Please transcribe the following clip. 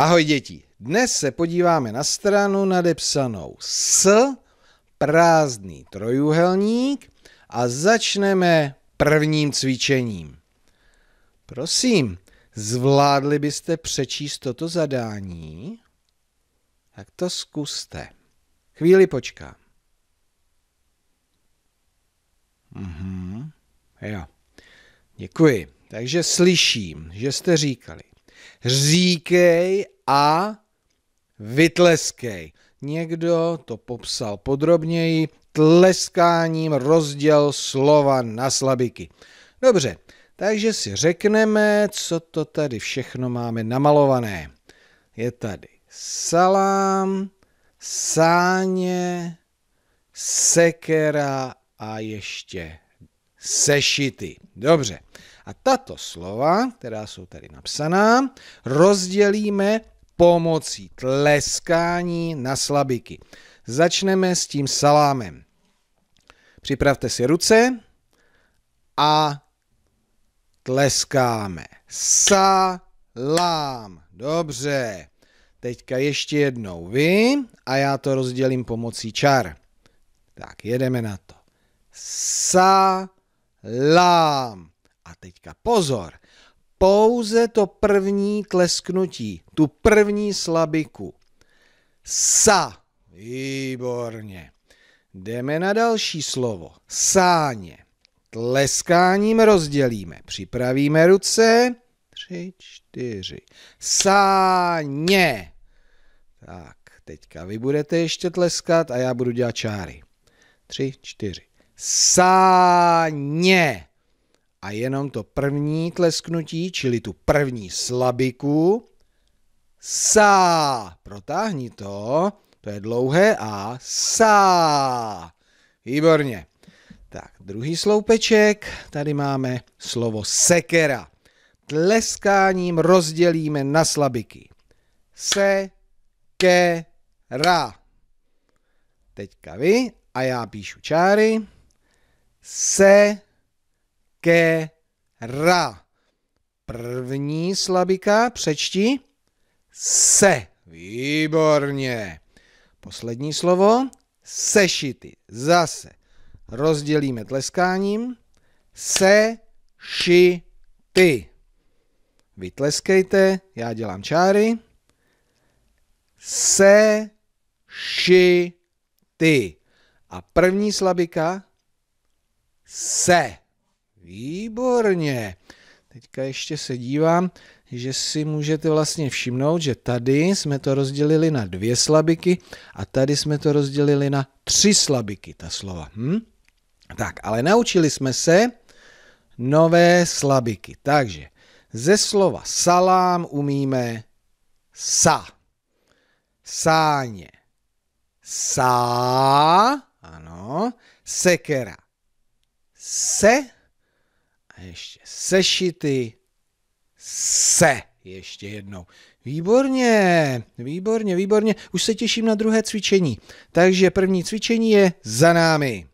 Ahoj děti, dnes se podíváme na stranu nadepsanou S, prázdný trojuhelník a začneme prvním cvičením. Prosím, zvládli byste přečíst toto zadání? Tak to zkuste. Chvíli počkám. Mhm, jo. Děkuji. Takže slyším, že jste říkali. Říkej a vytleskej. Někdo to popsal podrobněji tleskáním rozděl slova na slabiky. Dobře, takže si řekneme, co to tady všechno máme namalované. Je tady salám, sáně, sekera a ještě sešity. Dobře, a tato slova, která jsou tady napsaná, rozdělíme pomocí tleskání na slabiky. Začneme s tím salámem. Připravte si ruce a tleskáme. Salám. Dobře. Teďka ještě jednou vy a já to rozdělím pomocí čar. Tak, jedeme na to. Salám. A teďka pozor, pouze to první tlesknutí, tu první slabiku. Sa. Výborně. Jdeme na další slovo. Sáně. Tleskáním rozdělíme. Připravíme ruce. Tři, čtyři. Sáně. Tak, teďka vy budete ještě tleskat a já budu dělat čáry. Tři, čtyři. Sáně a jenom to první tlesknutí, čili tu první slabiku, sa. Protáhni to, to je dlouhé a sa. Výborně. Tak, druhý sloupeček, tady máme slovo sekera. Tleskáním rozdělíme na slabiky. Se, ke, ra. Teďka vy a já píšu čáry. Se, ke, ra. První slabika přečti se. Výborně. Poslední slovo sešity. Zase rozdělíme tleskáním. Se, ši, ty. Vytleskejte, já dělám čáry. Se, ši, ty. A první slabika se. Výborně. Teďka ještě se dívám, že si můžete vlastně všimnout, že tady jsme to rozdělili na dvě slabiky a tady jsme to rozdělili na tři slabiky, ta slova. Hm? Tak, ale naučili jsme se nové slabiky. Takže ze slova salám umíme sa, sáně, sá, ano, sekera, se, ještě sešity, se ještě jednou. Výborně, výborně, výborně. Už se těším na druhé cvičení. Takže první cvičení je za námi.